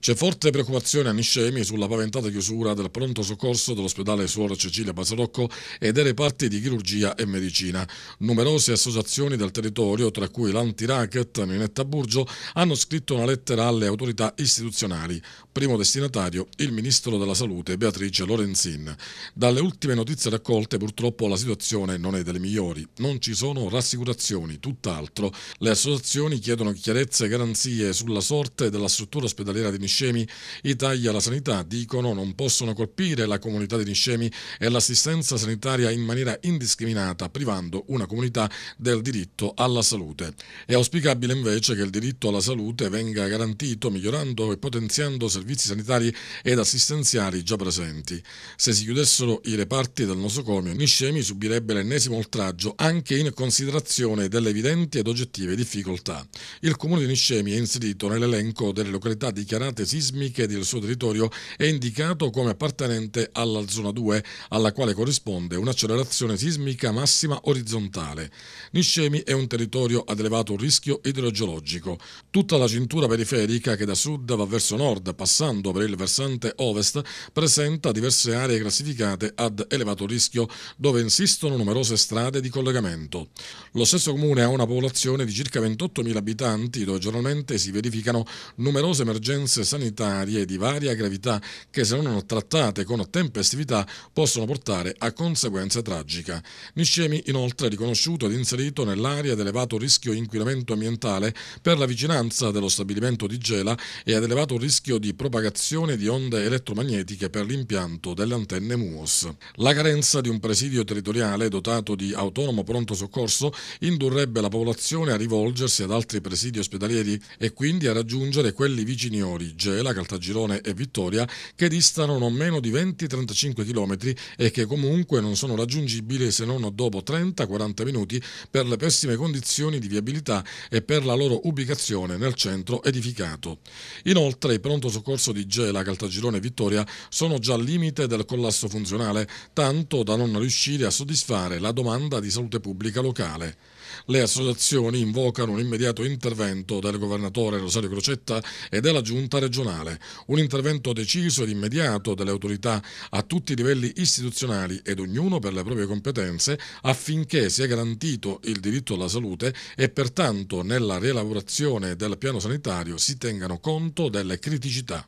C'è forte preoccupazione a Niscemi sulla paventata chiusura del pronto soccorso dell'ospedale Suor Cecilia Basarocco e dei reparti di chirurgia e medicina. Numerose associazioni del territorio, tra cui l'anti-racket Minetta Burgio, hanno scritto una lettera alle autorità istituzionali. Primo destinatario il ministro della Salute Beatrice Lorenzin. Dalle ultime notizie raccolte purtroppo la situazione non è delle migliori. Non ci sono rassicurazioni, tutt'altro. Le associazioni chiedono chiarezza e garanzie sulla sorte della struttura ospedaliera di Niscemi Niscemi Italia la sanità dicono non possono colpire la comunità di Niscemi e l'assistenza sanitaria in maniera indiscriminata, privando una comunità del diritto alla salute. È auspicabile invece che il diritto alla salute venga garantito migliorando e potenziando servizi sanitari ed assistenziali già presenti. Se si chiudessero i reparti del nosocomio, Niscemi subirebbe l'ennesimo oltraggio anche in considerazione delle evidenti ed oggettive difficoltà. Il comune di Niscemi è inserito nell'elenco delle località dichiarate allertate sismiche del suo territorio è indicato come appartenente alla zona 2, alla quale corrisponde un'accelerazione sismica massima orizzontale. Niscemi è un territorio ad elevato rischio idrogeologico. Tutta la cintura periferica che da sud va verso nord, passando per il versante ovest, presenta diverse aree classificate ad elevato rischio dove insistono numerose strade di collegamento. Lo stesso comune ha una popolazione di circa 28.000 abitanti dove giornalmente si verificano numerose emergenze sanitarie di varia gravità che se non trattate con tempestività possono portare a conseguenze tragiche. Niscemi inoltre è riconosciuto ed inserito nell'area ad elevato rischio inquinamento ambientale per la vicinanza dello stabilimento di Gela e ad elevato rischio di propagazione di onde elettromagnetiche per l'impianto delle antenne MUOS. La carenza di un presidio territoriale dotato di autonomo pronto soccorso indurrebbe la popolazione a rivolgersi ad altri presidi ospedalieri e quindi a raggiungere quelli vicini ori Gela, Caltagirone e Vittoria che distano non meno di 20-35 km e che comunque non sono raggiungibili se non dopo 30-40 minuti per le pessime condizioni di viabilità e per la loro ubicazione nel centro edificato. Inoltre il pronto soccorso di Gela, Caltagirone e Vittoria sono già al limite del collasso funzionale, tanto da non riuscire a soddisfare la domanda di salute pubblica locale. Le associazioni invocano un immediato intervento del governatore Rosario Crocetta e della giunta regionale, un intervento deciso ed immediato delle autorità a tutti i livelli istituzionali ed ognuno per le proprie competenze affinché sia garantito il diritto alla salute e pertanto nella rielaborazione del piano sanitario si tengano conto delle criticità.